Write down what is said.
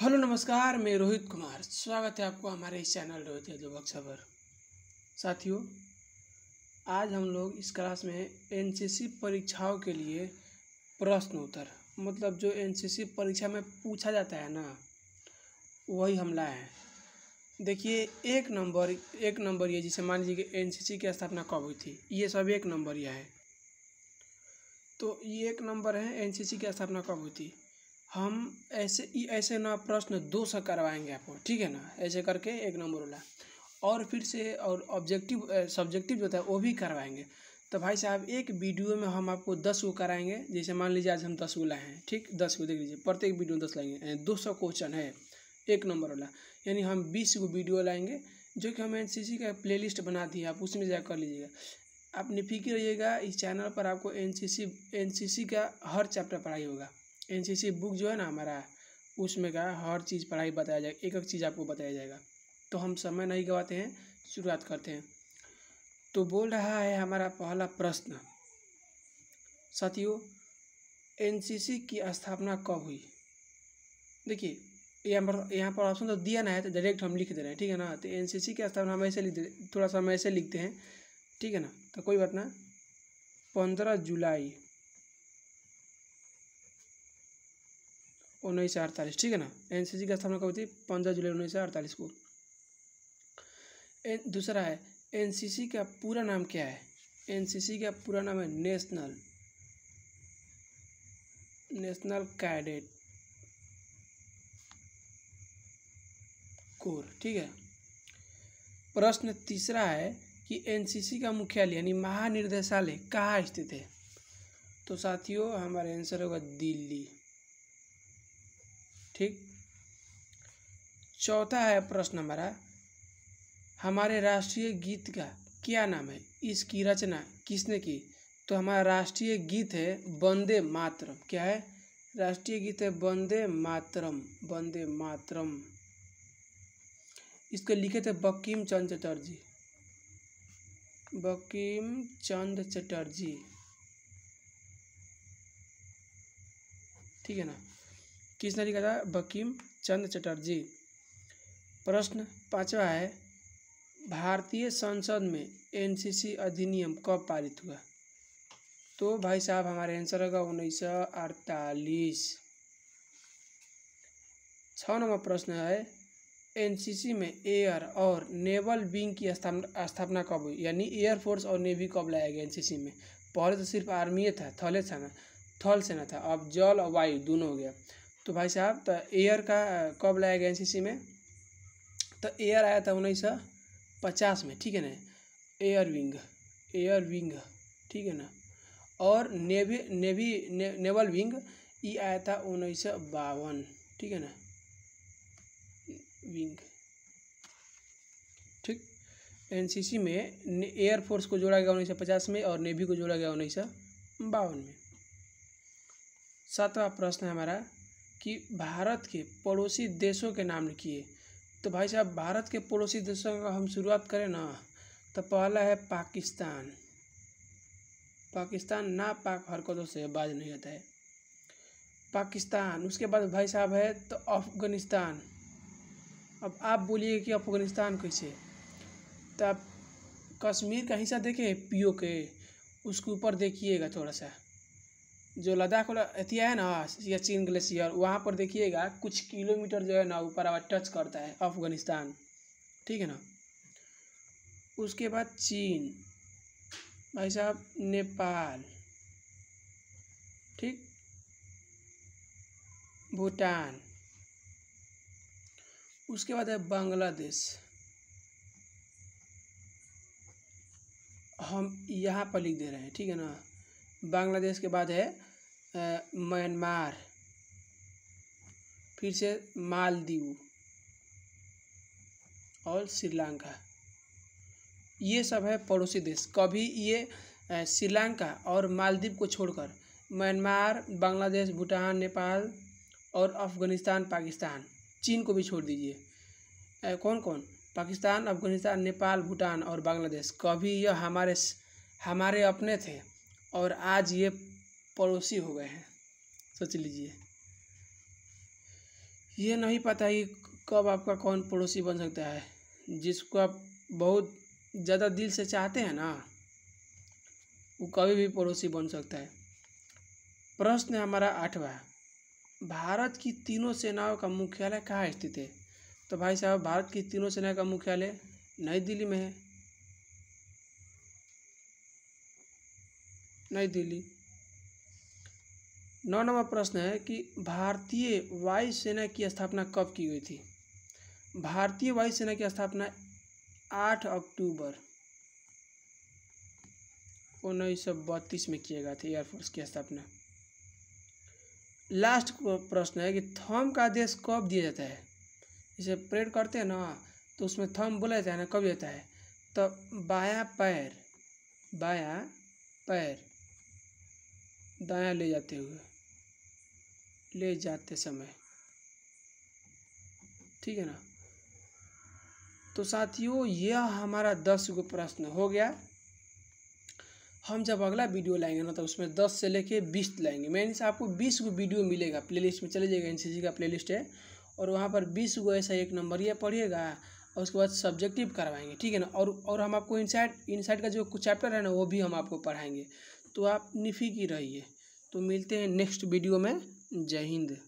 hello नमस्कार मैं रोहित कुमार स्वागत है आपको हमारे इस चैनल रोहित बक्सा खबर साथियों आज हम लोग इस क्लास में एनसीसी परीक्षाओं के लिए प्रश्न उत्तर मतलब जो एनसीसी परीक्षा में पूछा जाता है ना वही हम लाए हैं देखिए एक नंबर एक नंबर ये जिसे मान लीजिए कि एनसीसी की स्थापना कब हुई थी ये सब एक नंबर यह है तो ये एक नंबर है एनसीसी की स्थापना कब हुई थी हम ऐसे ऐसे ना प्रश्न दो सौ करवाएंगे आपको ठीक है ना ऐसे करके एक नंबर वाला और फिर से और ऑब्जेक्टिव सब्जेक्टिव जो था है वो भी करवाएंगे तो भाई साहब एक वीडियो में हम आपको दस गो कराएंगे जैसे मान लीजिए आज हम दस गो लाए हैं ठीक दस गो देख लीजिए प्रत्येक वीडियो में दस लाएंगे दो सौ क्वेश्चन है एक नंबर वाला यानी हम बीस गो वीडियो लाएंगे जो कि हम एन का प्ले लिस्ट बना दी है आप उसमें जा कर लीजिएगा आप निफिक्र रहिएगा इस चैनल पर आपको एन सी का हर चैप्टर पढ़ाई होगा एन बुक जो है ना हमारा उसमें का हर चीज़ पढ़ाई बताया जाएगा एक एक चीज़ आपको बताया जाएगा तो हम समय नहीं गवाते हैं शुरुआत करते हैं तो बोल रहा है हमारा पहला प्रश्न साथियों एनसीसी की स्थापना कब हुई देखिए यहाँ पर यहाँ पर ऑप्शन तो दिया ना है तो डायरेक्ट हम लिख दे रहे हैं ठीक है ना तो एनसीसी की स्थापना हम ऐसे लिख थोड़ा सा हम ऐसे लिखते हैं ठीक है ना तो कोई बात ना पंद्रह जुलाई उन्नीस सौ अड़तालीस ठीक है ना एनसीसी का स्थापना कब होती पंद्रह जुलाई उन्नीस सौ अड़तालीस को दूसरा है एनसीसी का पूरा नाम क्या है एनसीसी का पूरा नाम है नेशनल नेशनल कैडेट कोर ठीक है प्रश्न तीसरा है कि एनसीसी का मुख्यालय यानी महानिर्देशालय कहाँ स्थित है तो साथियों हमारा आंसर होगा दिल्ली ठीक चौथा है प्रश्न हमारा हमारे राष्ट्रीय गीत का क्या नाम है इसकी रचना किसने की तो हमारा राष्ट्रीय गीत है वंदे मातरम क्या है राष्ट्रीय गीत है वंदे मातरम वंदे मातरम इसको लिखे थे बकीम चंद चटर्जी बकीम चंद चटर्जी ठीक है ना किसने लिखा था बकीम चंद चटर्जी प्रश्न पांचवा है भारतीय संसद में एनसीसी अधिनियम कब पारित हुआ तो भाई साहब हमारे आंसर होगा उन्नीस सौ अड़तालीस छ नंबर प्रश्न है एनसीसी में एयर और नेवल विंग की स्थापना स्थापना कब हुई यानी एयरफोर्स और नेवी कब लाया गया एनसीसी में पहले तो सिर्फ आर्मी था थल सेना थल सेना था अब जल और वायु दोनों हो गया तो भाई साहब तो एयर का कब लाया गया एनसीसी में तो एयर आया था उन्नीस सौ पचास में ठीक है ना एयर विंग एयर विंग ठीक है ना और नेवी नेवी ने, नेवल विंग ये आया था उन्नीस सौ बावन ठीक है ना विंग ठीक एनसीसी में एयरफोर्स को जोड़ा गया उन्नीस सौ पचास में और नेवी को जोड़ा गया उन्नीस सौ बावन में सातवां प्रश्न है हमारा कि भारत के पड़ोसी देशों के नाम लिखिए तो भाई साहब भारत के पड़ोसी देशों का हम शुरुआत करें ना तो पहला है पाकिस्तान पाकिस्तान ना पाक हरकतों से बाज नहीं होता है पाकिस्तान उसके बाद भाई साहब है तो अफ़गानिस्तान अब आप बोलिए कि अफ़गानिस्तान कैसे तो आप कश्मीर का हिस्सा देखें पीओ के उसके ऊपर देखिएगा थोड़ा सा जो लद्दाख वाला अथी है ना या चीन ग्लेशियर वहाँ पर देखिएगा कुछ किलोमीटर जो है ना ऊपर आवाज टच करता है अफगानिस्तान ठीक है ना उसके बाद चीन भाई साहब नेपाल ठीक भूटान उसके बाद है बांग्लादेश हम यहाँ पर लिख दे रहे हैं ठीक है ना बांग्लादेश के बाद है म्यांमार फिर से मालदीव और श्रीलंका ये सब है पड़ोसी देश कभी ये श्रीलंका और मालदीव को छोड़कर म्यांमार बांग्लादेश भूटान नेपाल और अफ़गानिस्तान पाकिस्तान चीन को भी छोड़ दीजिए कौन कौन पाकिस्तान अफ़गानिस्तान नेपाल भूटान और बांग्लादेश कभी यह हमारे हमारे अपने थे और आज ये पड़ोसी हो गए हैं सोच लीजिए ये नहीं पता कि कब आपका कौन पड़ोसी बन सकता है जिसको आप बहुत ज़्यादा दिल से चाहते हैं ना वो कभी भी पड़ोसी बन सकता है प्रश्न है हमारा आठवा भारत की तीनों सेनाओं का मुख्यालय कहाँ स्थित है तो भाई साहब भारत की तीनों सेना का मुख्यालय नई दिल्ली में है नई दिल्ली नौ नंबर प्रश्न है कि भारतीय वायुसेना की स्थापना कब की गई थी भारतीय वायुसेना की स्थापना आठ अक्टूबर उन्नीस सौ बत्तीस में किया गया था एयरफोर्स की स्थापना लास्ट प्रश्न है कि थम का आदेश कब दिया जाता है इसे परेड करते हैं ना तो उसमें थम बोला जाता है ना कब जाता है तो बाया पैर बाया पैर दाया ले जाते हुए ले जाते समय ठीक है ना तो साथियों यह हमारा दस गो प्रश्न हो गया हम जब अगला वीडियो लाएंगे ना तो उसमें दस से लेके बीस लाएंगे मेन से आपको बीस गो वीडियो मिलेगा प्लेलिस्ट में चले जाइएगा एन का प्लेलिस्ट है और वहाँ पर बीस गो ऐसा एक नंबर यह पढ़िएगा और उसके बाद सब्जेक्टिव करवाएंगे ठीक है ना और और हम आपको इनसाइड इनसाइड का जो कुछ चैप्टर है ना वो भी हम आपको पढ़ाएंगे तो आप निफी की रहिए तो मिलते हैं नेक्स्ट वीडियो में जय हिंद